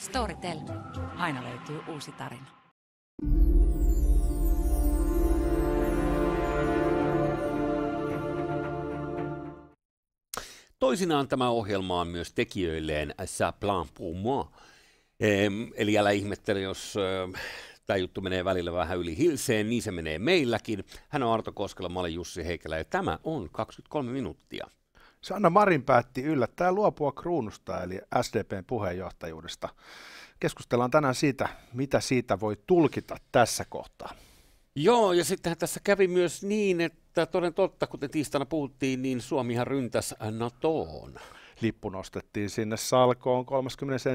Storytel. Aina löytyy uusi tarina. Toisinaan tämä ohjelma on myös tekijöilleen Sä plan pour moi. Eli älä ihmettele, jos tämä juttu menee välillä vähän yli hilseen, niin se menee meilläkin. Hän on Arto Koskela, mä olen Jussi Heikälä ja tämä on 23 minuuttia. Sanna Marin päätti yllättää luopua kruunusta eli SDPn puheenjohtajuudesta. Keskustellaan tänään siitä, mitä siitä voi tulkita tässä kohtaa. Joo, ja sittenhän tässä kävi myös niin, että toden totta, kuten tiistaina puhuttiin, niin Suomihan ryntäsi NATOon. Lippu nostettiin sinne salkoon, 31.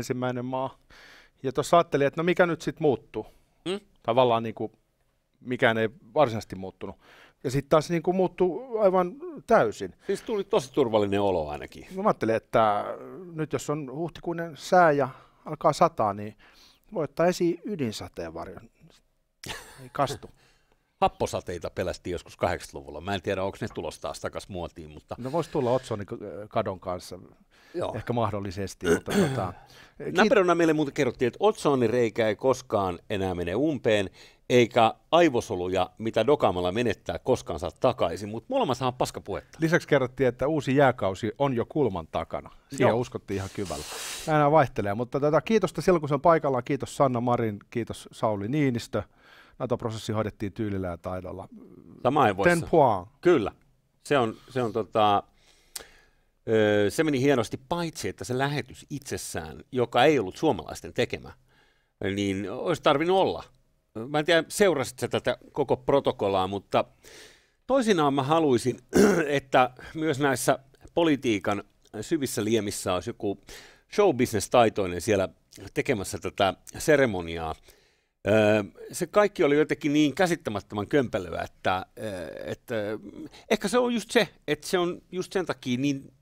maa. Ja tuossa ajattelin, että no mikä nyt sitten muuttuu? Hmm? Tavallaan niin kuin mikään ei varsinaisesti muuttunut. Ja sitten taas niin kuin muuttui aivan täysin. Siis tuli tosi turvallinen olo ainakin. Mä ajattelin, että nyt jos on huhtikuinen sää ja alkaa sataa, niin voi ottaa esiin varjon. Ei kastu. Happosateita pelästi joskus 80-luvulla. Mä en tiedä, onko ne tulossa taas takaisin muotiin. Mutta... No voisi tulla Otsonin kadon kanssa, Joo. ehkä mahdollisesti. mutta tota... Kiit- Naperona meille muuten kerrottiin, että Otsonin reikä ei koskaan enää mene umpeen eikä aivosoluja, mitä dokaamalla menettää, koskaan saa takaisin, mutta saa on paskapuhetta. Lisäksi kerrottiin, että uusi jääkausi on jo kulman takana. Siihen Joo. uskottiin ihan kyvällä. Nämä vaihtelee, mutta tätä tota, kiitosta silloin, kun se on paikallaan. Kiitos Sanna Marin, kiitos Sauli Niinistö. NATO-prosessi hoidettiin tyylillä ja taidolla. Tämä ei voi Ten point. Kyllä. Se on, se on tota, öö, se meni hienosti paitsi, että se lähetys itsessään, joka ei ollut suomalaisten tekemä, niin olisi tarvinnut olla – mä en tiedä seurasit sä tätä koko protokollaa, mutta toisinaan mä haluaisin, että myös näissä politiikan syvissä liemissä olisi joku showbusiness-taitoinen siellä tekemässä tätä seremoniaa. Se kaikki oli jotenkin niin käsittämättömän kömpelöä, että, että ehkä se on just se, että se on just sen takia niin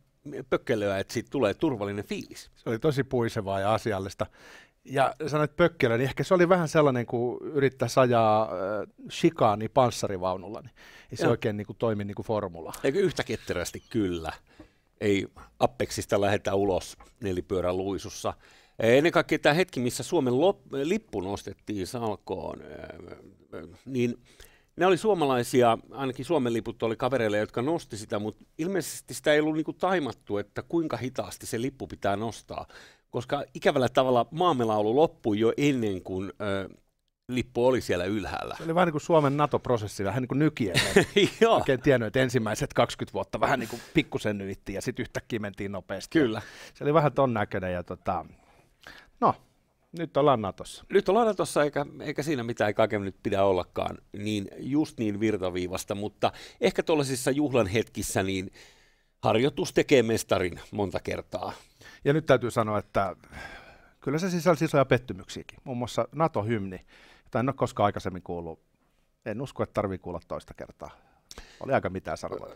pökkelöä, että siitä tulee turvallinen fiilis. Se oli tosi puisevaa ja asiallista ja sanoit pökkelö, niin ehkä se oli vähän sellainen, kun yrittää sajaa äh, niin panssarivaunulla, niin se ja. oikein niin kuin, toimi niin kuin formula. Eikö yhtä ketterästi kyllä. Ei Apexista lähetä ulos nelipyörän luisussa. Ennen kaikkea tämä hetki, missä Suomen lop- lippu nostettiin salkoon, äh, äh, niin ne oli suomalaisia, ainakin Suomen liput oli kavereille, jotka nosti sitä, mutta ilmeisesti sitä ei ollut niinku taimattu, että kuinka hitaasti se lippu pitää nostaa koska ikävällä tavalla maamelaulu loppui jo ennen kuin ö, lippu oli siellä ylhäällä. Se oli vähän niin kuin Suomen NATO-prosessi, vähän niin kuin nykiä. Joo. Oikein tiennyt, että ensimmäiset 20 vuotta vähän niin kuin pikkusen nyitti ja sitten yhtäkkiä mentiin nopeasti. Kyllä. Se oli vähän ton näköinen ja tota, no, nyt ollaan Natossa. Nyt ollaan Natossa, eikä, eikä siinä mitään kaiken nyt pidä ollakaan niin just niin virtaviivasta, mutta ehkä tuollaisissa juhlan hetkissä niin harjoitus tekee mestarin monta kertaa. Ja nyt täytyy sanoa, että kyllä se sisälsi isoja pettymyksiäkin. Muun muassa NATO-hymni, jota en ole koskaan aikaisemmin kuullut. En usko, että tarvii kuulla toista kertaa. Oli aika mitään sanoa.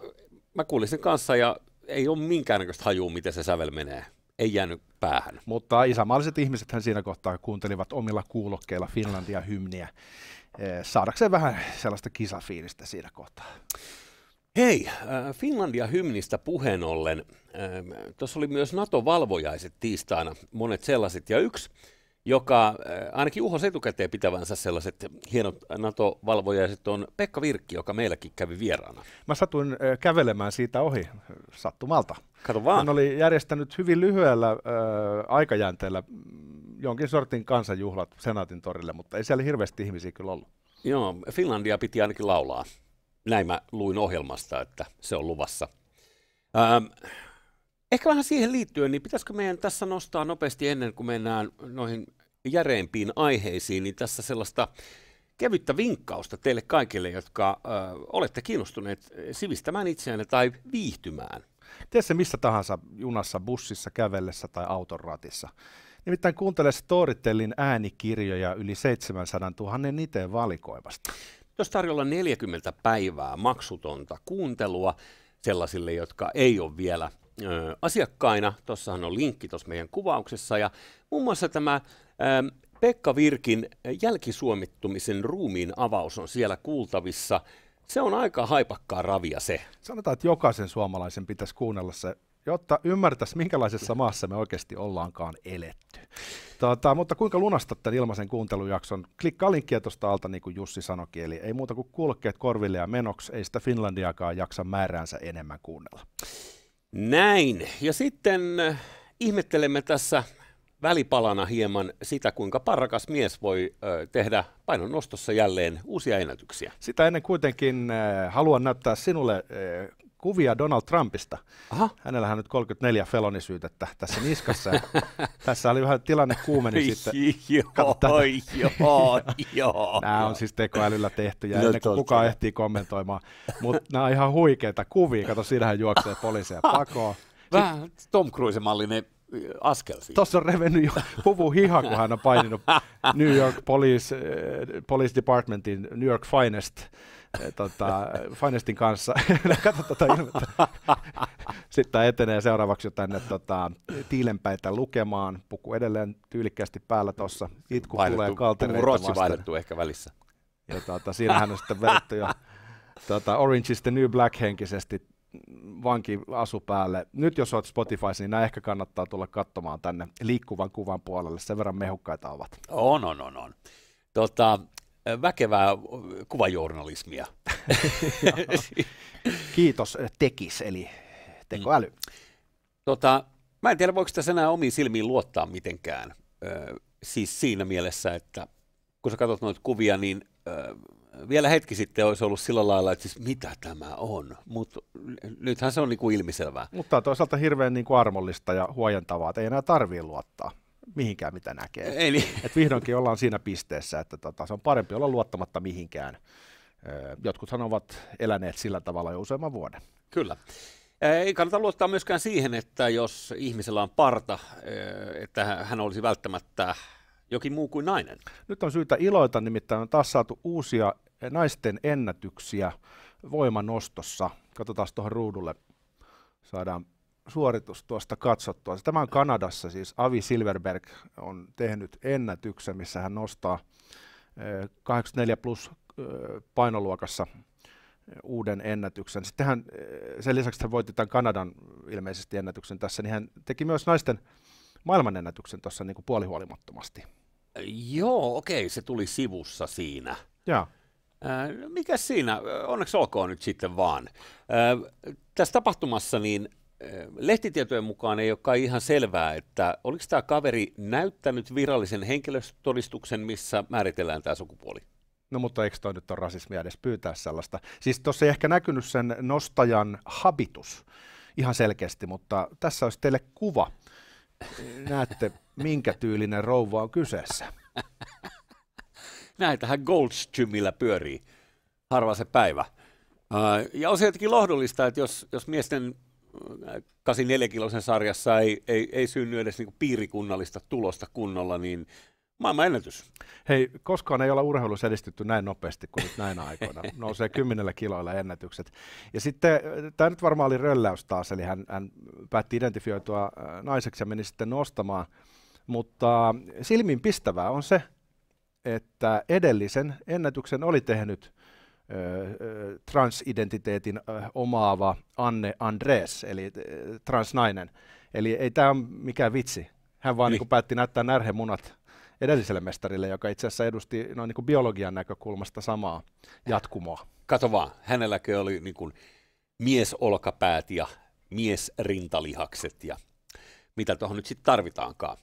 Mä kuulin sen kanssa ja ei ole minkäännäköistä hajua, miten se sävel menee. Ei jäänyt päähän. Mutta isämaalliset ihmisethän siinä kohtaa kuuntelivat omilla kuulokkeilla Finlandia hymniä eh, saadakseen vähän sellaista kisafiilistä siinä kohtaa. Hei, äh, Finlandia-hymnistä puheen ollen. Ähm, tuossa oli myös NATO-valvojaiset tiistaina, monet sellaiset. Ja yksi, joka äh, ainakin uhos etukäteen pitävänsä sellaiset hienot NATO-valvojaiset, on Pekka Virkki, joka meilläkin kävi vieraana. Mä satuin äh, kävelemään siitä ohi sattumalta. Kato vaan. Hän oli järjestänyt hyvin lyhyellä äh, aikajänteellä jonkin sortin kansanjuhlat Senaatin torille, mutta ei siellä hirveästi ihmisiä kyllä ollut. Joo, Finlandia piti ainakin laulaa näin mä luin ohjelmasta, että se on luvassa. Ähm, ehkä vähän siihen liittyen, niin pitäisikö meidän tässä nostaa nopeasti ennen kuin mennään noihin järeempiin aiheisiin, niin tässä sellaista kevyttä vinkkausta teille kaikille, jotka ö, olette kiinnostuneet sivistämään itseänne tai viihtymään. Tee se missä tahansa junassa, bussissa, kävellessä tai auton ratissa. Nimittäin kuuntele Storytellin äänikirjoja yli 700 000 niteen valikoivasta. Jos tarjolla 40 päivää maksutonta kuuntelua sellaisille, jotka ei ole vielä ö, asiakkaina, tuossahan on linkki tuossa meidän kuvauksessa, ja muun muassa tämä ö, Pekka Virkin jälkisuomittumisen ruumiin avaus on siellä kuultavissa. Se on aika haipakkaa ravia se. Sanotaan, että jokaisen suomalaisen pitäisi kuunnella se jotta ymmärtäisi, minkälaisessa maassa me oikeasti ollaankaan eletty. Tuota, mutta kuinka lunastat tämän ilmaisen kuuntelujakson? Klikkaa linkkiä tuosta alta, niin kuin Jussi sanoikin, eli ei muuta kuin kulkeet korville ja menoksi, ei sitä Finlandiakaan jaksa määräänsä enemmän kuunnella. Näin, ja sitten äh, ihmettelemme tässä välipalana hieman sitä, kuinka parakas mies voi ö, äh, tehdä painon nostossa jälleen uusia ennätyksiä. Sitä ennen kuitenkin ö, äh, haluan näyttää sinulle ö, kuvia Donald Trumpista. Aha. Hänellähän on nyt 34 felonisyytettä tässä niskassa. tässä oli vähän tilanne kuumeni sitten. joo, joo, joo. nämä on siis tekoälyllä tehty. no, ennen kuin kukaan ehtii kommentoimaan. Mutta nämä on ihan huikeita kuvia. Kato, siinähän juoksee poliiseja pakoon. Vähän Tom Cruise-mallinen askel siinä. Tuossa on revennyt jo puvu hiha, kun hän on paininut New York Police, Police Departmentin New York Finest Eh, tota, Finestin kanssa. Kato tota ilmettä. Sitten etenee seuraavaksi tänne tota, tiilenpäitä lukemaan. Puku edelleen tyylikkästi päällä tuossa. Itku vaihdettu, tulee kaltereita vastaan. vaihdettu ehkä välissä. Ja tota, siinähän on sitten vedetty jo tota, Orange is the New Black henkisesti vanki asu päälle. Nyt jos olet Spotify, niin nämä ehkä kannattaa tulla katsomaan tänne liikkuvan kuvan puolelle. Sen verran mehukkaita ovat. On, on, on, on. Tota, väkevää kuvajournalismia. Kiitos Tekis, eli tekoäly. Mm. Tota, mä en tiedä, voiko tässä enää omiin silmiin luottaa mitenkään. Ö, siis siinä mielessä, että kun sä katsot noita kuvia, niin ö, vielä hetki sitten olisi ollut sillä lailla, että siis mitä tämä on, mutta nythän se on niin kuin ilmiselvää. Mutta toisaalta hirveän niin kuin armollista ja huojentavaa, että ei enää tarvitse luottaa mihinkään, mitä näkee. Ei niin. Et vihdoinkin ollaan siinä pisteessä, että tota, se on parempi olla luottamatta mihinkään. Jotkuthan ovat eläneet sillä tavalla jo useamman vuoden. Kyllä. Ei kannata luottaa myöskään siihen, että jos ihmisellä on parta, että hän olisi välttämättä jokin muu kuin nainen. Nyt on syytä iloita, nimittäin on taas saatu uusia naisten ennätyksiä voimanostossa. Katsotaan tuohon ruudulle, saadaan suoritus tuosta katsottua. Tämä on Kanadassa, siis Avi Silverberg on tehnyt ennätyksen, missä hän nostaa 84 eh, plus eh, painoluokassa eh, uuden ennätyksen. Sitten hän, sen lisäksi hän voitti tämän Kanadan ilmeisesti ennätyksen tässä, niin hän teki myös naisten maailmanennätyksen tuossa niin kuin puolihuolimattomasti. Joo, okei, se tuli sivussa siinä. Joo. Mikä siinä? Onneksi olkoon nyt sitten vaan. Tässä tapahtumassa niin lehtitietojen mukaan ei ole kai ihan selvää, että oliko tämä kaveri näyttänyt virallisen henkilötodistuksen, missä määritellään tämä sukupuoli? No mutta eikö toi nyt ole rasismia edes pyytää sellaista? Siis tuossa ei ehkä näkynyt sen nostajan habitus ihan selkeästi, mutta tässä olisi teille kuva. Näette, minkä tyylinen rouva on kyseessä. Näitähän Goldstymillä pyörii harva se päivä. Ja on se jotenkin lohdullista, että jos, jos miesten 84-kilosen sarjassa ei, ei, ei synny edes niinku piirikunnallista tulosta kunnolla, niin maailman ennätys. Hei, koskaan ei olla urheilussa edistytty näin nopeasti kuin nyt näinä aikoina. Nousee kymmenellä kiloilla ennätykset. Ja sitten, eh, tämä nyt varmaan oli rölläys taas, eli hän, hän päätti identifioitua eh, naiseksi ja meni sitten nostamaan. Mutta silmin pistävää on se, että edellisen ennätyksen oli tehnyt Eh, eh, transidentiteetin eh, omaava Anne Andres, eli transnainen. Eli ei tämä ole mikään vitsi. Hän vaan niin. päätti näyttää närhemunat edelliselle mestarille, joka itse asiassa edusti noin niin biologian näkökulmasta samaa jatkumoa. Kato vaan, hänelläkin oli niin kuin mies ja mies rintalihakset ja mitä tuohon nyt sitten tarvitaankaan.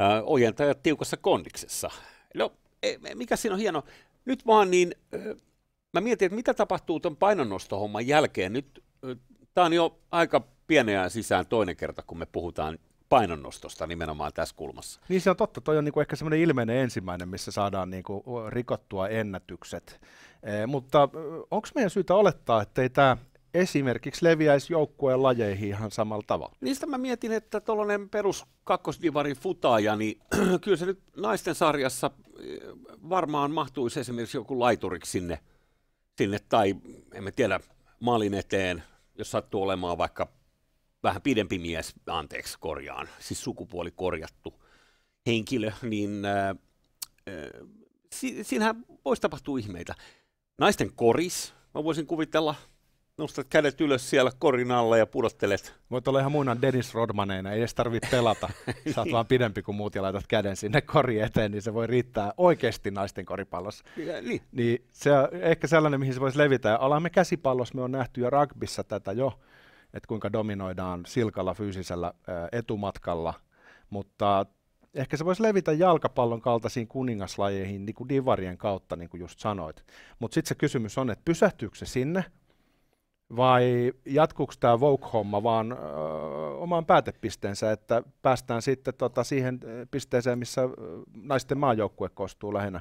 Äh, ojentajat tiukassa kondiksessa. No, e, mikä siinä on hieno? Nyt vaan niin äh, mä mietin, että mitä tapahtuu tuon painonnostohomman jälkeen. Nyt tämä on jo aika pienen sisään toinen kerta, kun me puhutaan painonnostosta nimenomaan tässä kulmassa. Niin se on totta, toi on niinku ehkä semmoinen ilmeinen ensimmäinen, missä saadaan niinku rikottua ennätykset. E, mutta onko meidän syytä olettaa, että ei tämä esimerkiksi leviäisi joukkueen lajeihin ihan samalla tavalla? Niistä mä mietin, että tuollainen perus kakkosdivarin futaaja, niin kyllä se nyt naisten sarjassa varmaan mahtuisi esimerkiksi joku laituriksi sinne – sinne tai, emme tiedä, maalin eteen, jos sattuu olemaan vaikka vähän pidempi mies, anteeksi korjaan, siis sukupuoli korjattu henkilö, niin ää, äh, äh, si- siinähän voisi tapahtua ihmeitä. Naisten koris, mä voisin kuvitella, nostat kädet ylös siellä korin alla ja pudottelet. Voit olla ihan muina Dennis Rodmaneina, ei edes tarvitse pelata. Sä oot vaan pidempi kuin muut ja laitat käden sinne kori eteen, niin se voi riittää oikeasti naisten koripallossa. Ja, niin. niin se on ehkä sellainen, mihin se voisi levitä. Ja alamme käsipallossa, me on nähty jo rugbyssa tätä jo, että kuinka dominoidaan silkalla fyysisellä etumatkalla. Mutta ehkä se voisi levitä jalkapallon kaltaisiin kuningaslajeihin niin kuin divarien kautta, niin kuin just sanoit. Mutta sitten se kysymys on, että pysähtyykö se sinne vai jatkuuko tämä Vogue-homma vaan ö, omaan päätepisteensä, että päästään sitten tota, siihen pisteeseen, missä naisten maajoukkue koostuu lähinnä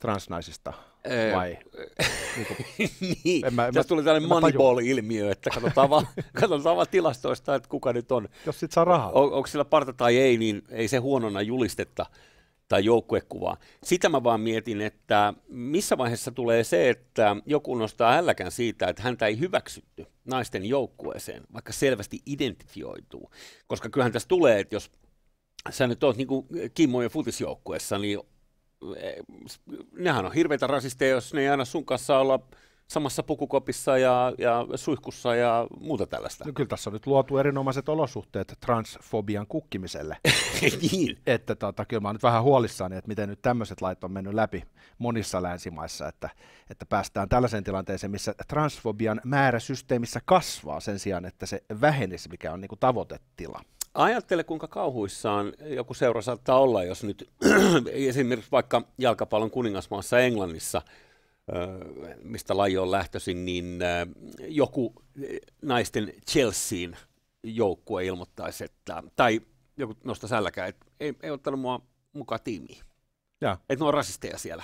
transnaisista öö. vai? Niinku, niin mä, Tässä mä, tuli tällainen Moneyball-ilmiö, että katsotaan vaan, katsotaan vaan tilastoista, että kuka nyt on. Jos sit saa rahaa. On, onko sillä parta tai ei, niin ei se huonona julistetta tai joukkuekuvaa. Sitä mä vaan mietin, että missä vaiheessa tulee se, että joku nostaa älläkään siitä, että häntä ei hyväksytty naisten joukkueeseen, vaikka selvästi identifioituu. Koska kyllähän tässä tulee, että jos sä nyt oot niin kuin Kimmojen futisjoukkueessa, niin eh, nehän on hirveitä rasisteja, jos ne ei aina sun kanssa olla samassa pukukopissa ja, ja suihkussa ja muuta tällaista. No kyllä tässä on nyt luotu erinomaiset olosuhteet transfobian kukkimiselle. niin. Että tota, kyllä mä oon nyt vähän huolissani, että miten nyt tämmöiset lait on mennyt läpi monissa länsimaissa, että, että päästään tällaiseen tilanteeseen, missä transfobian määrä systeemissä kasvaa sen sijaan, että se vähenisi, mikä on niin kuin tavoitetila. Ajattele, kuinka kauhuissaan joku seura saattaa olla, jos nyt esimerkiksi vaikka jalkapallon kuningasmaassa Englannissa – mistä laji on lähtöisin, niin joku naisten Chelseain joukkue ilmoittaisi, että, tai joku nosta sälläkään, että ei, ei ottanut mua mukaan tiimiin. Ja. Että ne on rasisteja siellä.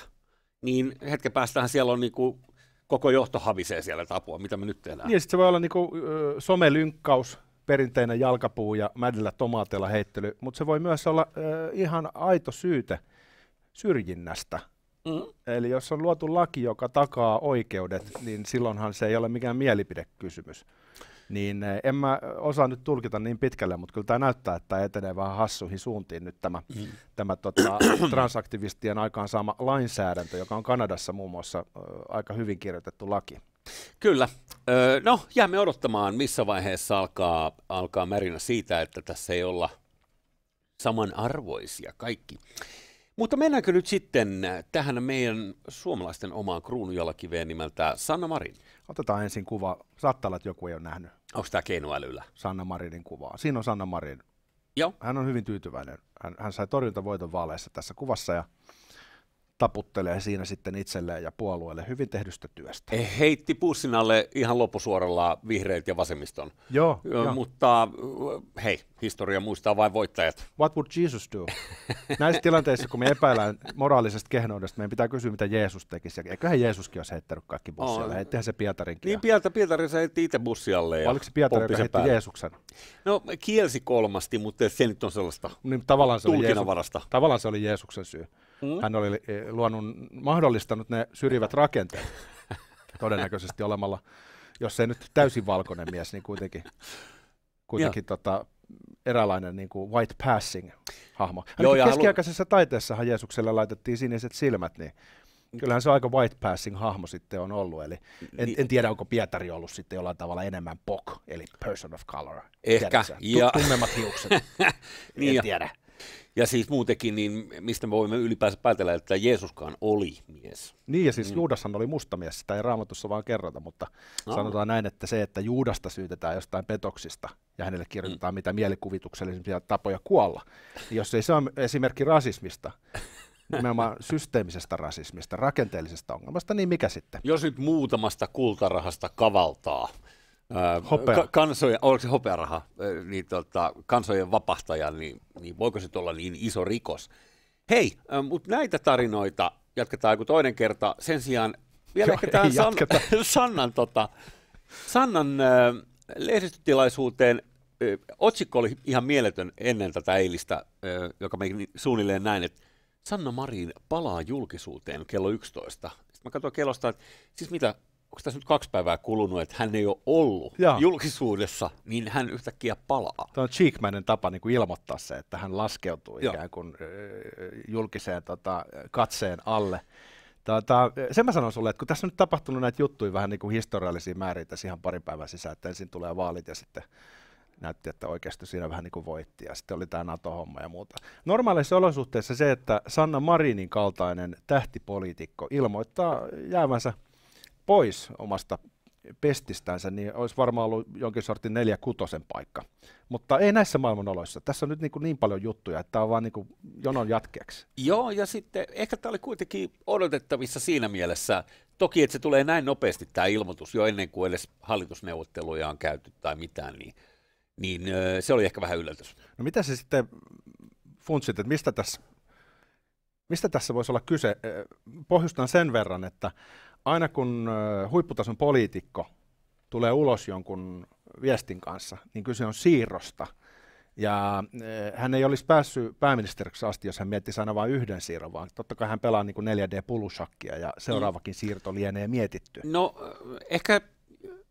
Niin hetken päästähän siellä on niinku koko johto havisee siellä tapua, mitä me nyt tehdään. Niin, sitten se voi olla niinku, somelynkkaus, perinteinen jalkapuu ja mädellä tomaatella heittely, mutta se voi myös olla ö, ihan aito syyte syrjinnästä – Mm. Eli jos on luotu laki, joka takaa oikeudet, niin silloinhan se ei ole mikään mielipidekysymys. Niin eh, en mä osaa nyt tulkita niin pitkälle, mutta kyllä tämä näyttää, että tämä etenee vähän hassuihin suuntiin nyt tämä, mm. tämä tota, transaktivistien aikaansaama lainsäädäntö, joka on Kanadassa muun muassa äh, aika hyvin kirjoitettu laki. Kyllä. Öö, no, jäämme odottamaan, missä vaiheessa alkaa, alkaa märinä siitä, että tässä ei olla samanarvoisia kaikki. Mutta mennäänkö nyt sitten äh, tähän meidän suomalaisten omaan kruunujalkiveen nimeltä Sanna Marin? Otetaan ensin kuva. Saattaa olla, että joku ei ole nähnyt. Onko tämä keinoälyllä? Sanna Marinin kuvaa. Siinä on Sanna Marin. Joo. Hän on hyvin tyytyväinen. Hän, hän sai torjuntavoiton vaaleissa tässä kuvassa ja taputtelee siinä sitten itselleen ja puolueelle hyvin tehdystä työstä. Heitti pussin alle ihan loppusuoralla vihreät ja vasemmiston. Joo, jo. Mutta hei, historia muistaa vain voittajat. What would Jesus do? Näissä tilanteissa, kun me epäillään moraalisesta kehnoudesta, meidän pitää kysyä, mitä Jeesus tekisi. eiköhän Jeesuskin olisi heittänyt kaikki bussialle. Oh. Heittihän se Pietarinkin. Niin, Pietä, Pietari se heitti itse bussialle. Ja oliko se Pietari, joka heitti Jeesuksen? No, kielsi kolmasti, mutta se nyt on sellaista niin, tavallaan se oli Jeesu- tavallaan se oli Jeesuksen syy. Mm. Hän oli eh, luonut, mahdollistanut ne syrjivät rakenteet todennäköisesti olemalla, jos ei nyt täysin valkoinen mies, niin kuitenkin, kuitenkin tota, eräänlainen niin kuin white passing-hahmo. Hän keskiaikaisessa halu... taiteessahan Jeesukselle laitettiin siniset silmät, niin kyllähän se aika white passing hahmo sitten on ollut. Eli en, niin. en tiedä, onko Pietari ollut sitten jollain tavalla enemmän POC, eli person of color. Ehkä. Tiedätkö? Ja... Tummemmat hiukset. niin en tiedä. Ja siis muutenkin, niin mistä me voimme ylipäänsä päätellä, että Jeesuskaan oli mies. Niin, ja siis mm. Juudashan oli mies, sitä ei raamatussa vaan kerrota, mutta no. sanotaan näin, että se, että Juudasta syytetään jostain petoksista ja hänelle kirjoitetaan mm. mitä mielikuvituksellisimpia tapoja kuolla, niin jos ei se ole esimerkki rasismista, nimenomaan systeemisestä rasismista, rakenteellisesta ongelmasta, niin mikä sitten? Jos nyt muutamasta kultarahasta kavaltaa, Hopea. Ka- kansojen, oliko se hopearaha, niin tota, kansojen vapahtaja, niin, niin voiko se olla niin iso rikos? Hei, mutta näitä tarinoita jatketaan joku toinen kerta. Sen sijaan vielä ehkä tähän San, Sannan, tota, Sannan äh, lehdistötilaisuuteen. Äh, otsikko oli ihan mieletön ennen tätä eilistä, äh, joka meni suunnilleen näin, että Sanna Marin palaa julkisuuteen kello 11. Sitten mä katsoin kellosta, että siis mitä, onko tässä nyt kaksi päivää kulunut, että hän ei ole ollut Jaa. julkisuudessa, niin hän yhtäkkiä palaa. Tämä on Cheekmanen tapa niin kuin ilmoittaa se, että hän laskeutuu Jaa. ikään kuin julkiseen tota, katseen alle. Tota, sen mä sanon sulle, että kun tässä on nyt tapahtunut näitä juttuja vähän niin kuin historiallisia määriä tässä ihan parin päivän sisään, että ensin tulee vaalit ja sitten näytti, että oikeasti siinä vähän niin kuin voitti ja sitten oli tämä NATO-homma ja muuta. Normaaleissa olosuhteissa se, että Sanna Marinin kaltainen tähtipoliitikko ilmoittaa jäävänsä pois omasta pestistänsä, niin olisi varmaan ollut jonkin sortin neljä kutosen paikka. Mutta ei näissä maailmanoloissa. Tässä on nyt niin, kuin niin paljon juttuja, että tämä on vaan niin kuin jonon jatkeeksi. Joo, ja sitten ehkä tämä oli kuitenkin odotettavissa siinä mielessä, toki että se tulee näin nopeasti tämä ilmoitus jo ennen kuin edes hallitusneuvotteluja on käyty tai mitään, niin, niin se oli ehkä vähän yllätys. No mitä se sitten funtsit, että mistä tässä, mistä tässä voisi olla kyse? Pohjustan sen verran, että aina kun huipputason poliitikko tulee ulos jonkun viestin kanssa, niin kyse on siirrosta. Ja hän ei olisi päässyt pääministeriksi asti, jos hän miettisi aina vain yhden siirron, vaan totta kai hän pelaa niin 4D-pulusakkia ja seuraavakin mm. siirto lienee mietitty. No ehkä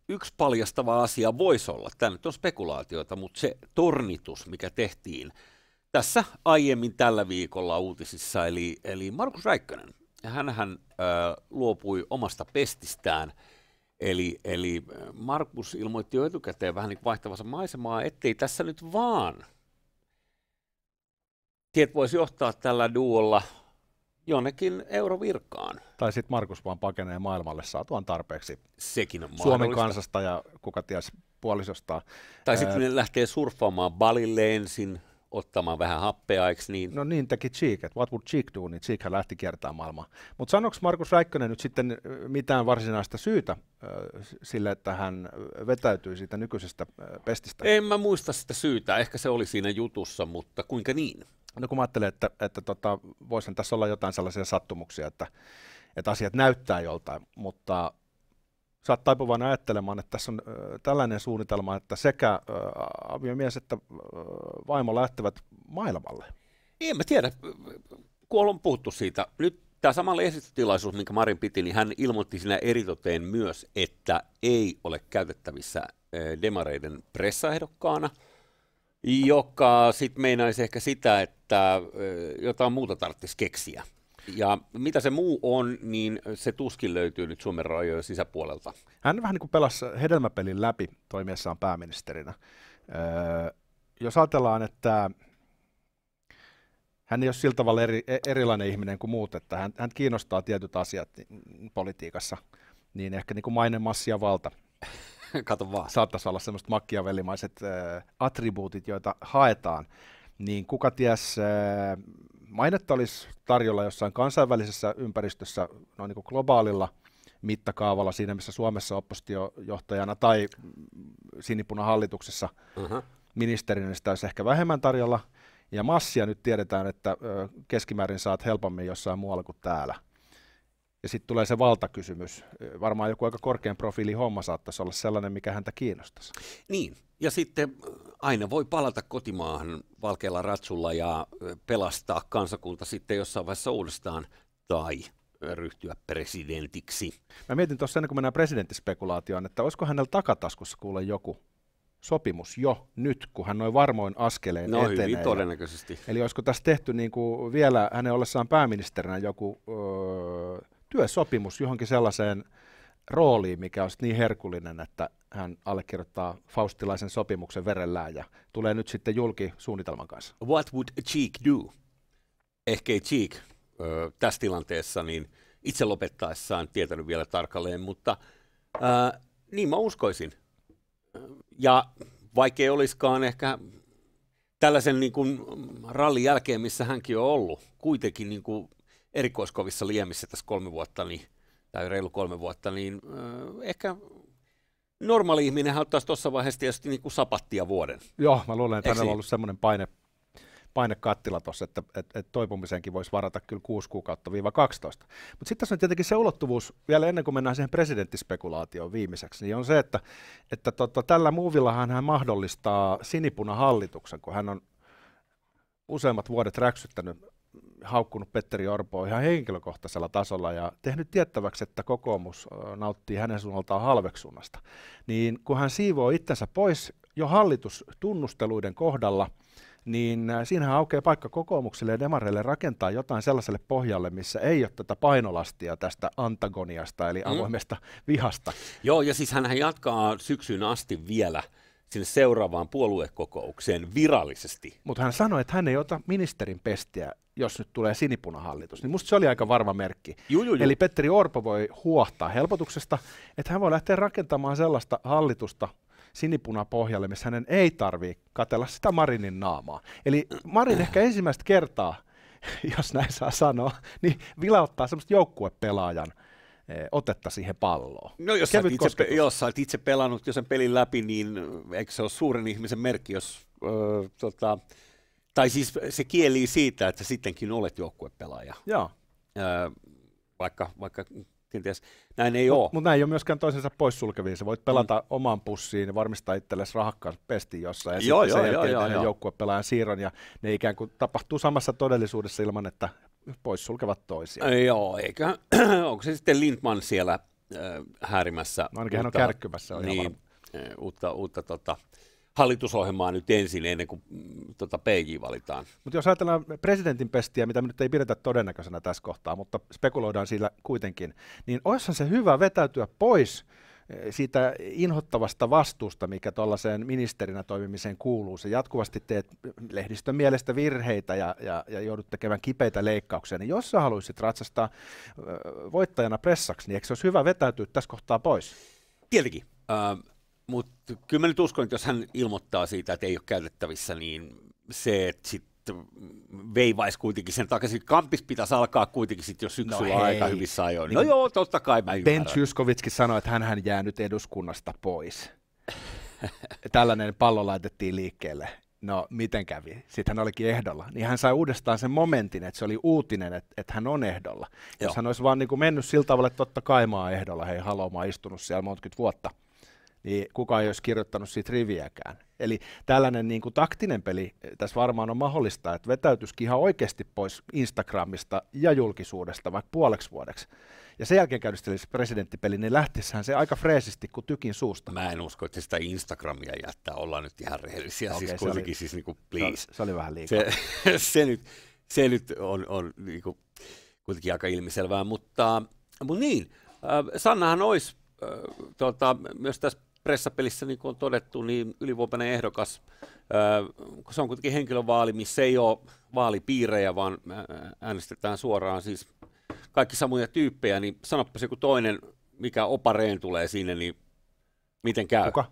yksi paljastava asia voisi olla, tämä nyt on spekulaatiota, mutta se tornitus, mikä tehtiin tässä aiemmin tällä viikolla uutisissa, eli, eli Markus Räikkönen hän äh, luopui omasta pestistään. Eli, eli Markus ilmoitti jo etukäteen vähän niin vaihtavansa maisemaa, ettei tässä nyt vaan. Tiet voisi johtaa tällä duolla jonnekin eurovirkaan. Tai sitten Markus vaan pakenee maailmalle saatuan tarpeeksi. Sekin on Suomen kansasta ja kuka ties puolisosta. Tai sitten ne lähtee surffaamaan Balille ensin, ottamaan vähän happea, eikö niin? No niin teki Cheek, että what would Cheek do, niin Cheekhän lähti kiertämään maailmaa. Mutta sanoks Markus Räikkönen nyt sitten mitään varsinaista syytä sille, että hän vetäytyy siitä nykyisestä pestistä? En mä muista sitä syytä, ehkä se oli siinä jutussa, mutta kuinka niin? No kun mä ajattelen, että, että tota, voisin tässä olla jotain sellaisia sattumuksia, että, että asiat näyttää joltain, mutta sä oot taipuvan ajattelemaan, että tässä on tällainen suunnitelma, että sekä aviomies että vaimo lähtevät maailmalle? En mä tiedä, kun on puhuttu siitä. Nyt tämä samalla esitystilaisuus, minkä Marin piti, niin hän ilmoitti siinä eritoteen myös, että ei ole käytettävissä eh, demareiden pressaehdokkaana, joka sitten meinaisi ehkä sitä, että eh, jotain muuta tarvitsisi keksiä. Ja mitä se muu on, niin se tuskin löytyy nyt Suomen rajojen sisäpuolelta. Hän vähän niin kuin pelasi hedelmäpelin läpi toimiessaan pääministerinä. Öö, jos ajatellaan, että hän ei ole sillä tavalla eri, e, erilainen ihminen kuin muut, että hän, hän kiinnostaa tietyt asiat politiikassa, niin ehkä niin kuin maine, massi ja valta. Kato vaan. Saattaisi olla semmoiset makkiavelimaiset äh, attribuutit, joita haetaan. Niin kuka ties, äh, mainetta olisi tarjolla jossain kansainvälisessä ympäristössä, noin niin kuin globaalilla mittakaavalla, siinä missä Suomessa oppositiojohtajana tai sinipunahallituksessa. Uh-huh ministerinä, niin sitä olisi ehkä vähemmän tarjolla. Ja massia nyt tiedetään, että keskimäärin saat helpommin jossain muualla kuin täällä. Ja sitten tulee se valtakysymys. Varmaan joku aika korkean profiili homma saattaisi olla sellainen, mikä häntä kiinnostaisi. Niin, ja sitten aina voi palata kotimaahan valkealla ratsulla ja pelastaa kansakunta sitten jossain vaiheessa uudestaan tai ryhtyä presidentiksi. Mä mietin tuossa ennen kuin mennään presidenttispekulaatioon, että olisiko hänellä takataskussa kuule joku sopimus jo nyt, kun hän noin varmoin askeleen no, etenee. Hyvin todennäköisesti. Eli olisiko tässä tehty niin kuin vielä hänen ollessaan pääministerinä joku öö, työsopimus johonkin sellaiseen rooliin, mikä on niin herkullinen, että hän allekirjoittaa faustilaisen sopimuksen verellään ja tulee nyt sitten julki suunnitelman kanssa. What would Cheek do? Ehkä ei Cheek öö, tässä tilanteessa niin itse lopettaessaan tietänyt vielä tarkalleen, mutta öö, niin mä uskoisin ja vaikka olisikaan ehkä tällaisen niin kuin rallin jälkeen, missä hänkin on ollut, kuitenkin niin kuin erikoiskovissa liemissä tässä kolme vuotta, niin, tai reilu kolme vuotta, niin äh, ehkä normaali ihminen ottaisi tuossa vaiheessa tietysti niin kuin sapattia vuoden. Joo, mä luulen, että hänellä on niin? ollut semmoinen paine painekattila tuossa, että että, että toipumiseenkin voisi varata kyllä 6 kuukautta viiva 12. Mutta sitten tässä on tietenkin se ulottuvuus, vielä ennen kuin mennään siihen presidenttispekulaatioon viimeiseksi, niin on se, että, että tota, tällä muuvillahan hän mahdollistaa hallituksen, kun hän on useimmat vuodet räksyttänyt haukkunut Petteri Orpoa ihan henkilökohtaisella tasolla ja tehnyt tiettäväksi, että kokoomus nauttii hänen suunnaltaan halveksunnasta. Niin kun hän siivoo itsensä pois jo hallitustunnusteluiden kohdalla – niin äh, siinähän aukeaa paikka kokoomukselle ja demareille rakentaa jotain sellaiselle pohjalle, missä ei ole tätä painolastia tästä antagoniasta, eli mm. avoimesta mm. vihasta. Joo, ja siis hän jatkaa syksyn asti vielä sinne seuraavaan puoluekokoukseen virallisesti. Mutta hän sanoi, että hän ei ota ministerin pestiä, jos nyt tulee sinipunahallitus. Niin musta se oli aika varma merkki. Juu, juu, juu. Eli Petteri Orpo voi huohtaa helpotuksesta, että hän voi lähteä rakentamaan sellaista hallitusta, sinipuna pohjalle, missä hänen ei tarvitse katella sitä Marinin naamaa. Eli Marin ehkä ensimmäistä kertaa, jos näin saa sanoa, niin vilauttaa semmoista joukkuepelaajan eh, otetta siihen palloon. No jos, sä itse, jos sä itse pelannut jo sen pelin läpi, niin eh, eikö se ole suuren ihmisen merkki, jos öö, tota, tai siis se kielii siitä, että sittenkin olet joukkuepelaaja. Joo. Öö, vaikka, vaikka Kenties näin ei ole. Mutta näin ei ole myöskään toisensa poissulkevia. Sä voit mm. pelata mm. omaan pussiin ja varmistaa itsellesi rahakkaan pesti jossain. Ja joo, sitten joo, sen jälkeen joo, joo, joukkue pelaa siirron ja ne ikään kuin tapahtuu samassa todellisuudessa ilman, että poissulkevat toisiaan. Joo, eikä. Onko se sitten Lindman siellä äh, häärimässä? No ainakin uutta, hän on kärkkymässä. On niin, uutta, uutta tota, hallitusohjelmaa nyt ensin ennen kuin mm, tota, PJ valitaan. Mutta jos ajatellaan presidentin pestiä, mitä me nyt ei pidetä todennäköisenä tässä kohtaa, mutta spekuloidaan sillä kuitenkin, niin olisihan se hyvä vetäytyä pois e, siitä inhottavasta vastuusta, mikä tuollaiseen ministerinä toimimiseen kuuluu. Se jatkuvasti teet lehdistön mielestä virheitä ja, ja, ja joudut tekemään kipeitä leikkauksia. Niin jos sä haluaisit ratsastaa voittajana pressaksi, niin eikö se olisi hyvä vetäytyä tässä kohtaa pois? Tietenkin. Ähm, mutta kyllä mä nyt uskon, että jos hän ilmoittaa siitä, että ei ole käytettävissä, niin se, että sitten veivaisi kuitenkin sen takaisin. Kampis pitäisi alkaa kuitenkin sitten jo syksyllä no aika hyvissä ajoin. Niin no joo, totta kai mä Ben Syskovitskin sanoi, että hän jää nyt eduskunnasta pois. Tällainen pallo laitettiin liikkeelle no miten kävi, sitten hän olikin ehdolla, niin hän sai uudestaan sen momentin, että se oli uutinen, että, että hän on ehdolla. Joo. Jos hän olisi vaan niin kuin mennyt sillä tavalla, että totta kai mä oon ehdolla, hei haloo, mä oon istunut siellä monta vuotta, niin kukaan ei olisi kirjoittanut siitä riviäkään. Eli tällainen niin kuin taktinen peli eh, tässä varmaan on mahdollista, että vetäytyisikin ihan oikeasti pois Instagramista ja julkisuudesta vaikka puoleksi vuodeksi. Ja sen jälkeen käynnistelisi presidenttipeli, niin lähtisähän se aika freesisti kuin tykin suusta. Mä en usko, että sitä Instagramia jättää, Ollaan nyt ihan rehellisiä. Okay, siis kuitenkin oli, siis niin kuin, please. Se, se oli vähän liikaa. Se, se, nyt, se nyt on, on niin kuin, kuitenkin aika ilmiselvää, mutta, mutta niin, äh, Sannahan olisi äh, tota, myös tässä pressapelissä, niin kuin on todettu, niin ylivoimainen ehdokas, kun se on kuitenkin henkilövaali, missä ei ole vaalipiirejä, vaan äänestetään suoraan siis kaikki samoja tyyppejä, niin sanoppa se, kun toinen, mikä opareen tulee sinne, niin miten käy? Kuka?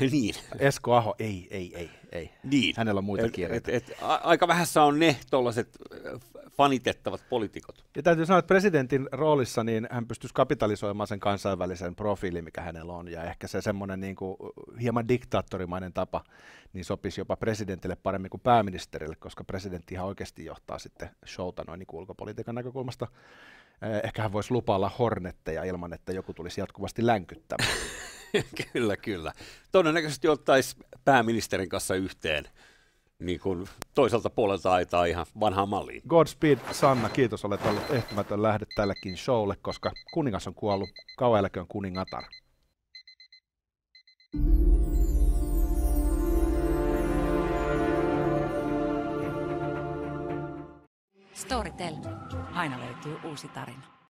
niin. Esko Aho, ei, ei, ei ei. Niin. Hänellä on muita kiireitä. Et, et, a- aika vähässä on ne tuollaiset äh, fanitettavat poliitikot. Ja täytyy sanoa, että presidentin roolissa niin hän pystyisi kapitalisoimaan sen kansainvälisen profiilin, mikä hänellä on, ja ehkä se semmoinen niin kuin, hieman diktaattorimainen tapa niin sopisi jopa presidentille paremmin kuin pääministerille, koska presidentti ihan oikeasti johtaa sitten showta noin niin ulkopolitiikan näkökulmasta. Eh, ehkä hän voisi lupailla hornetteja ilman, että joku tulisi jatkuvasti länkyttämään. kyllä, kyllä. Todennäköisesti ottaisi pääministerin kanssa yhteen niin kuin toiselta puolelta aitaa ihan vanhaan malliin. Godspeed, Sanna, kiitos, olet ollut ehtimätön lähde tällekin showlle, koska kuningas on kuollut, kauan eläköön kuningatar. Storytel. Aina löytyy uusi tarina.